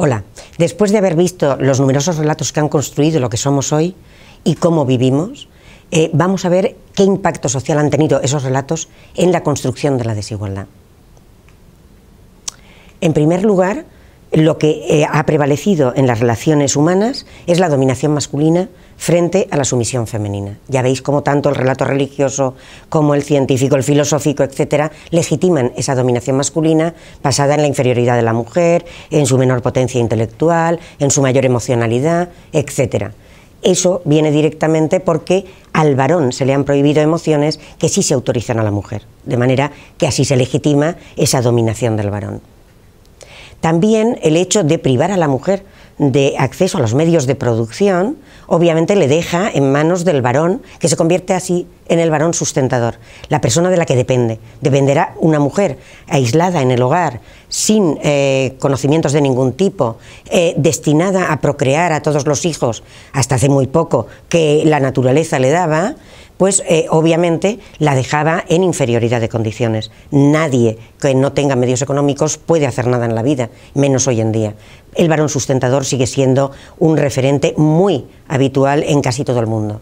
Hola, después de haber visto los numerosos relatos que han construido lo que somos hoy y cómo vivimos, eh, vamos a ver qué impacto social han tenido esos relatos en la construcción de la desigualdad. En primer lugar, lo que eh, ha prevalecido en las relaciones humanas es la dominación masculina frente a la sumisión femenina. Ya veis cómo tanto el relato religioso como el científico, el filosófico, etcétera, legitiman esa dominación masculina basada en la inferioridad de la mujer, en su menor potencia intelectual, en su mayor emocionalidad, etcétera. Eso viene directamente porque al varón se le han prohibido emociones que sí se autorizan a la mujer, de manera que así se legitima esa dominación del varón. También el hecho de privar a la mujer de acceso a los medios de producción, obviamente le deja en manos del varón, que se convierte así en el varón sustentador, la persona de la que depende. Dependerá una mujer aislada en el hogar, sin eh, conocimientos de ningún tipo, eh, destinada a procrear a todos los hijos, hasta hace muy poco que la naturaleza le daba, pues eh, obviamente la dejaba en inferioridad de condiciones. Nadie que no tenga medios económicos puede hacer nada en la vida, menos hoy en día. El varón sustentador sigue siendo un referente muy habitual en casi todo el mundo.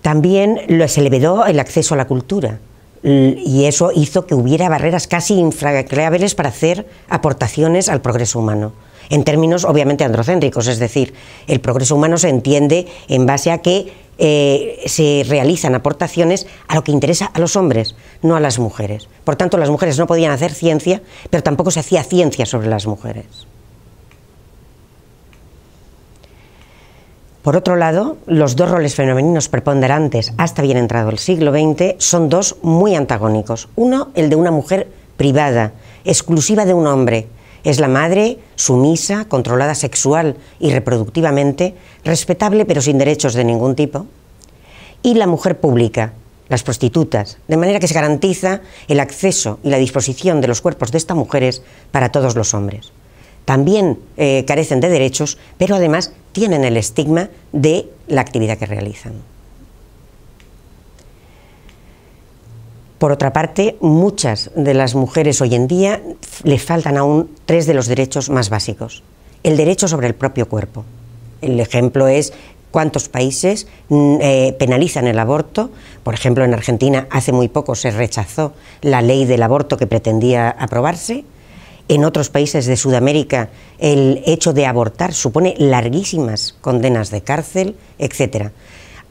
También se le el acceso a la cultura y eso hizo que hubiera barreras casi infranqueables para hacer aportaciones al progreso humano. En términos obviamente androcéntricos, es decir, el progreso humano se entiende en base a que eh, se realizan aportaciones a lo que interesa a los hombres, no a las mujeres. Por tanto, las mujeres no podían hacer ciencia, pero tampoco se hacía ciencia sobre las mujeres. Por otro lado, los dos roles femeninos preponderantes hasta bien entrado el siglo XX son dos muy antagónicos. Uno, el de una mujer privada, exclusiva de un hombre. Es la madre, sumisa, controlada sexual y reproductivamente, respetable pero sin derechos de ningún tipo. Y la mujer pública, las prostitutas, de manera que se garantiza el acceso y la disposición de los cuerpos de estas mujeres para todos los hombres. También eh, carecen de derechos, pero además tienen el estigma de la actividad que realizan. Por otra parte, muchas de las mujeres hoy en día le faltan aún tres de los derechos más básicos. El derecho sobre el propio cuerpo. El ejemplo es cuántos países mm, eh, penalizan el aborto. Por ejemplo, en Argentina hace muy poco se rechazó la ley del aborto que pretendía aprobarse en otros países de Sudamérica el hecho de abortar supone larguísimas condenas de cárcel, etcétera.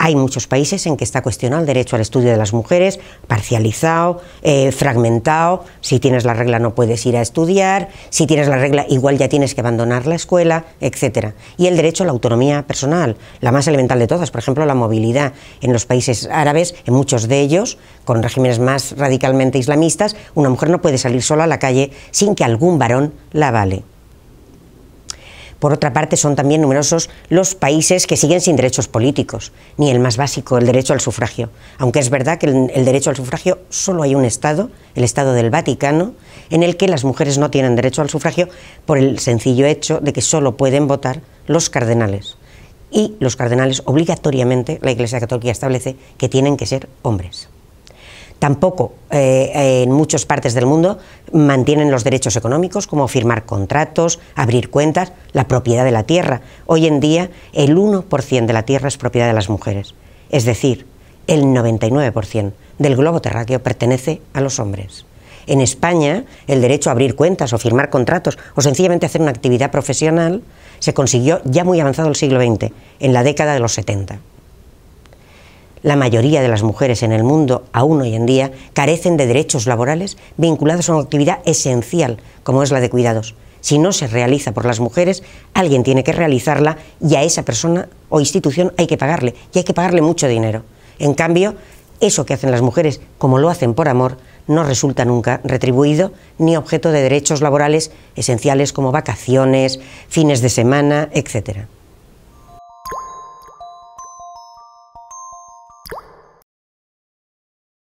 Hay muchos países en que está cuestionado el derecho al estudio de las mujeres, parcializado, eh, fragmentado. Si tienes la regla no puedes ir a estudiar, si tienes la regla igual ya tienes que abandonar la escuela, etc. Y el derecho a la autonomía personal, la más elemental de todas, por ejemplo, la movilidad. En los países árabes, en muchos de ellos, con regímenes más radicalmente islamistas, una mujer no puede salir sola a la calle sin que algún varón la vale. Por otra parte, son también numerosos los países que siguen sin derechos políticos, ni el más básico, el derecho al sufragio. Aunque es verdad que el, derecho al sufragio solo hay un Estado, el Estado del Vaticano, en el que las mujeres no tienen derecho al sufragio por el sencillo hecho de que solo pueden votar los cardenales. Y los cardenales obligatoriamente la Iglesia Católica establece que tienen que ser hombres tampoco eh, en muchas partes del mundo mantienen los derechos económicos, como firmar contratos, abrir cuentas, la propiedad de la tierra. Hoy en día el 1% de la tierra es propiedad de las mujeres, es decir, el 99% del globo terráqueo pertenece a los hombres. En España, el derecho a abrir cuentas o firmar contratos o sencillamente hacer una actividad profesional se consiguió ya muy avanzado el siglo XX, en la década de los 70 la mayoría de las mujeres en el mundo, aún hoy en día, carecen de derechos laborales vinculados a una actividad esencial como es la de cuidados. Si no se realiza por las mujeres, alguien tiene que realizarla y a esa persona o institución hay que pagarle, y hay que pagarle mucho dinero. En cambio, eso que hacen las mujeres, como lo hacen por amor, no resulta nunca retribuido ni objeto de derechos laborales esenciales como vacaciones, fines de semana, etcétera.